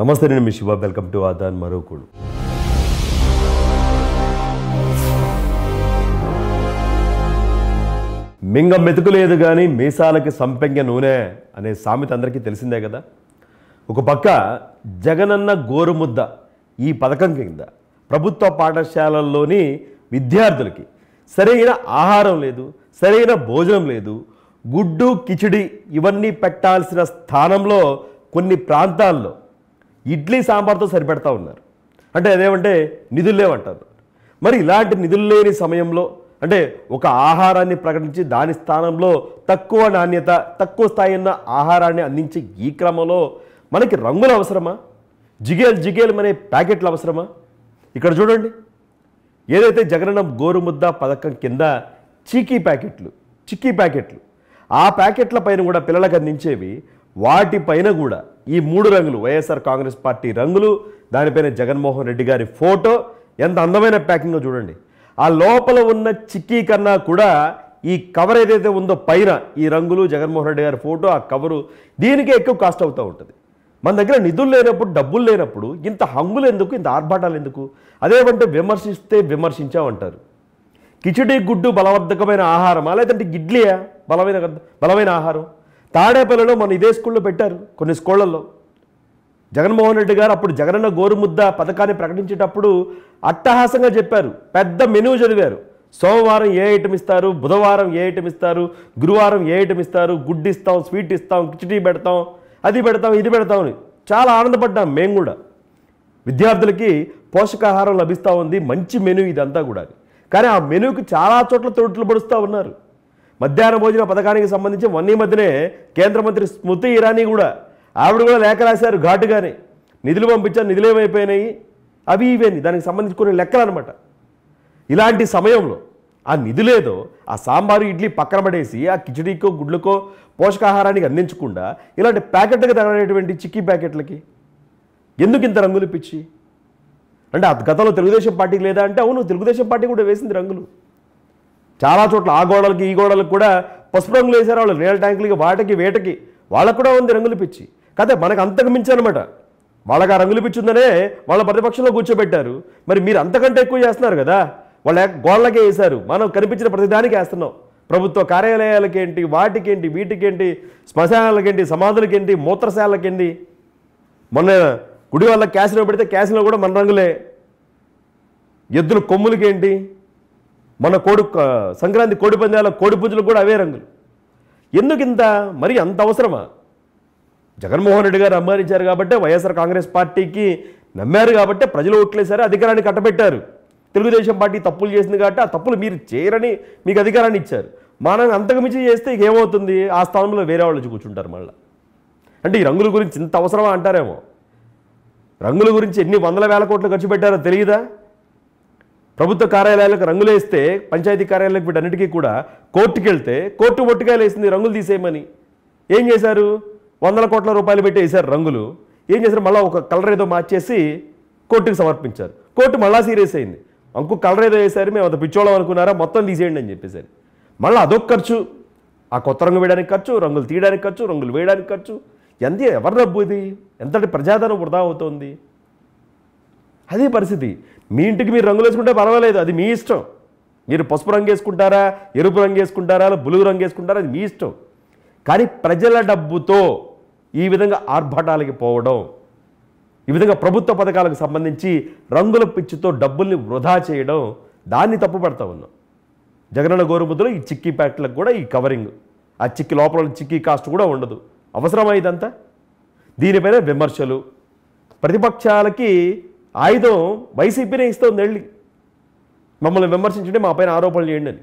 నమస్తే నేను మీ శివ వెల్కమ్ టు ఆదాన్ మరోకుడు మింగ మెతుకు లేదు కానీ మీసాలకి సంపెంగ నూనె అనే సామెత అందరికీ తెలిసిందే కదా ఒక పక్క జగనన్న గోరుముద్ద ఈ పథకం కింద ప్రభుత్వ పాఠశాలల్లోని విద్యార్థులకి సరైన ఆహారం లేదు సరైన భోజనం లేదు గుడ్డు కిచిడి ఇవన్నీ పెట్టాల్సిన స్థానంలో కొన్ని ప్రాంతాల్లో ఇడ్లీ సాంబార్తో సరిపెడతా ఉన్నారు అంటే అదేమంటే నిధులు లేవంటారు మరి ఇలాంటి నిధులు లేని సమయంలో అంటే ఒక ఆహారాన్ని ప్రకటించి దాని స్థానంలో తక్కువ నాణ్యత తక్కువ స్థాయి ఉన్న ఆహారాన్ని అందించే ఈ క్రమంలో మనకి రంగులు అవసరమా జిగేలు జిగేలు అనే ప్యాకెట్లు అవసరమా ఇక్కడ చూడండి ఏదైతే జగనన్న గోరుముద్ద పథకం కింద చీకీ ప్యాకెట్లు చిక్కీ ప్యాకెట్లు ఆ ప్యాకెట్ల పైన కూడా పిల్లలకు అందించేవి వాటిపైన కూడా ఈ మూడు రంగులు వైఎస్ఆర్ కాంగ్రెస్ పార్టీ రంగులు దానిపైన జగన్మోహన్ రెడ్డి గారి ఫోటో ఎంత అందమైన ప్యాకింగ్లో చూడండి ఆ లోపల ఉన్న చిక్కీ కన్నా కూడా ఈ కవర్ ఏదైతే ఉందో పైన ఈ రంగులు జగన్మోహన్ రెడ్డి గారి ఫోటో ఆ కవరు దీనికే ఎక్కువ కాస్ట్ అవుతూ ఉంటుంది మన దగ్గర నిధులు లేనప్పుడు డబ్బులు లేనప్పుడు ఇంత హంగులు ఎందుకు ఇంత ఆర్భాటాలు ఎందుకు అదేమంటే విమర్శిస్తే విమర్శించామంటారు కిచిడి గుడ్డు బలవర్ధకమైన ఆహారమా లేదంటే గిడ్లీయా బలమైన బలమైన ఆహారం తాడేపల్లిలో మన ఇదే స్కూల్లో పెట్టారు కొన్ని స్కూళ్ళల్లో జగన్మోహన్ రెడ్డి గారు అప్పుడు జగనన్న గోరుముద్ద పథకాన్ని ప్రకటించేటప్పుడు అట్టహాసంగా చెప్పారు పెద్ద మెనూ చదివారు సోమవారం ఏ ఐటమ్ ఇస్తారు బుధవారం ఏ ఐటమ్ ఇస్తారు గురువారం ఏ ఐటమ్ ఇస్తారు గుడ్ ఇస్తాం స్వీట్ ఇస్తాం కిచడీ పెడతాం అది పెడతాం ఇది పెడతాం అని చాలా ఆనందపడ్డాం మేము కూడా విద్యార్థులకి పోషకాహారం లభిస్తూ ఉంది మంచి మెనూ ఇదంతా కూడా కానీ ఆ మెనూకి చాలా చోట్ల తోటలు పడుస్తూ ఉన్నారు మధ్యాహ్న భోజన పథకానికి సంబంధించి మొన్నీ మధ్యనే కేంద్ర మంత్రి స్మృతి ఇరానీ కూడా ఆవిడ కూడా లేఖ రాశారు ఘాటుగానే నిధులు పంపించారు నిధులు ఏమైపోయినాయి అవి ఇవేని దానికి సంబంధించి కొన్ని లెక్కలు అనమాట ఇలాంటి సమయంలో ఆ నిధులేదో ఆ సాంబారు ఇడ్లీ పక్కన పడేసి ఆ కిచడీకో గుడ్లకో పోషకాహారానికి అందించకుండా ఇలాంటి ప్యాకెట్లకు తగలనేటువంటి చిక్కీ ప్యాకెట్లకి ఎందుకు ఇంత రంగులు పిచ్చి అంటే గతంలో తెలుగుదేశం పార్టీకి లేదా అంటే అవును తెలుగుదేశం పార్టీ కూడా వేసింది రంగులు చాలా చోట్ల ఆ గోడలకి ఈ గోడలకు కూడా పసుపు రంగులు వేసారు వాళ్ళు రేల్ ట్యాంకులకి వాటికి వేటకి వాళ్ళకు కూడా ఉంది రంగులు పిచ్చి కదా మనకు అంతకు మించి అనమాట వాళ్ళకి ఆ రంగులు పిచ్చిందనే వాళ్ళ ప్రతిపక్షంలో కూర్చోబెట్టారు మరి మీరు అంతకంటే ఎక్కువ చేస్తున్నారు కదా వాళ్ళ గోళ్ళకే వేశారు మనం కనిపించిన ప్రతిదానికి వేస్తున్నాం ప్రభుత్వ కార్యాలయాలకేంటి వాటికేంటి వీటికేంటి శ్మశానాలకేంటి సమాధులకేంటి మూత్రశాలకేంటి మొన్న గుడి వాళ్ళ క్యాసినో పెడితే క్యాసినో కూడా మన రంగులే ఎద్దుల కొమ్ములకేంటి మన కోడి సంక్రాంతి కోడి పందాల కోడి పుంజులు కూడా అవే రంగులు ఎందుకు ఇంత మరి అంత అవసరమా జగన్మోహన్ రెడ్డి గారు అమ్మరించారు కాబట్టి వైఎస్ఆర్ కాంగ్రెస్ పార్టీకి నమ్మారు కాబట్టి ప్రజలు ఓట్లేసారు అధికారాన్ని కట్టబెట్టారు తెలుగుదేశం పార్టీ తప్పులు చేసింది కాబట్టి ఆ తప్పులు మీరు చేయరని మీకు అధికారాన్ని ఇచ్చారు మనం అంతకుమించి చేస్తే ఏమవుతుంది ఆ స్థానంలో వేరే వాళ్ళు కూర్చుంటారు మళ్ళీ అంటే ఈ రంగుల గురించి ఇంత అవసరమా అంటారేమో రంగుల గురించి ఎన్ని వందల వేల కోట్లు ఖర్చు పెట్టారో తెలియదా ప్రభుత్వ కార్యాలయాలకు రంగులేస్తే పంచాయతీ కార్యాలయాలకు వీటన్నిటికీ కూడా కోర్టుకి వెళ్తే కోర్టు ఒట్టుకాయలు వేసింది రంగులు తీసేయమని ఏం చేశారు వందల కోట్ల రూపాయలు పెట్టి వేశారు రంగులు ఏం చేశారు మళ్ళీ ఒక కలర్ ఏదో మార్చేసి కోర్టుకు సమర్పించారు కోర్టు మళ్ళీ సీరియస్ అయింది అంకు కలర్ ఏదో వేశారు మేము అంత పిచ్చోళం అనుకున్నారా మొత్తం తీసేయండి అని చెప్పేసారు మళ్ళీ అదొక ఖర్చు ఆ కొత్త రంగు వేయడానికి ఖర్చు రంగులు తీయడానికి ఖర్చు రంగులు వేయడానికి ఖర్చు ఎంత ఎవరి డబ్బు ఇది ఎంతటి ప్రజాదరణ వృధా అవుతోంది అదే పరిస్థితి మీ ఇంటికి మీరు రంగులు వేసుకుంటే పర్వాలేదు అది మీ ఇష్టం మీరు పసుపు రంగు వేసుకుంటారా ఎరుపు రంగు వేసుకుంటారా బులు రంగు వేసుకుంటారా అది మీ ఇష్టం కానీ ప్రజల డబ్బుతో ఈ విధంగా ఆర్భాటాలకి పోవడం ఈ విధంగా ప్రభుత్వ పథకాలకు సంబంధించి రంగుల పిచ్చితో డబ్బుల్ని వృధా చేయడం దాన్ని తప్పుపడతా ఉన్నాం జగనన్న గోరుముద్దులు ఈ చిక్కీ ప్యాక్లకు కూడా ఈ కవరింగ్ ఆ చిక్కి లోపల చిక్కీ కాస్ట్ కూడా ఉండదు అవసరమా ఇదంతా దీనిపైన విమర్శలు ప్రతిపక్షాలకి ఆయుధం వైసీపీనే ఇస్తుంది వెళ్ళి మమ్మల్ని విమర్శించుంటే మా పైన ఆరోపణలు చేయండి అని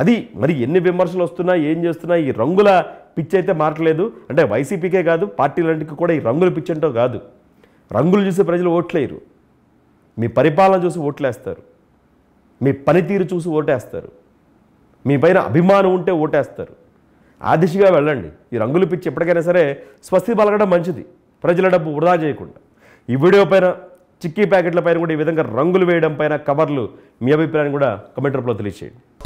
అది మరి ఎన్ని విమర్శలు వస్తున్నా ఏం చేస్తున్నా ఈ రంగుల పిచ్చి అయితే మారట్లేదు అంటే వైసీపీకే కాదు పార్టీలన్నింటికి కూడా ఈ రంగుల పిచ్చి అంటో కాదు రంగులు చూసి ప్రజలు ఓట్లేరు మీ పరిపాలన చూసి ఓట్లేస్తారు మీ పనితీరు చూసి ఓటేస్తారు మీ పైన అభిమానం ఉంటే ఓటేస్తారు ఆ దిశగా వెళ్ళండి ఈ రంగులు పిచ్చి ఎప్పటికైనా సరే స్వస్తి పలకడం మంచిది ప్రజల డబ్బు వృధా చేయకుండా ఈ వీడియో పైన చిక్కీ ప్యాకెట్ల పైన కూడా ఈ విధంగా రంగులు వేయడం పైన కవర్లు మీ అభిప్రాయాన్ని కూడా కమెంట్ రూపంలో తెలియచేయండి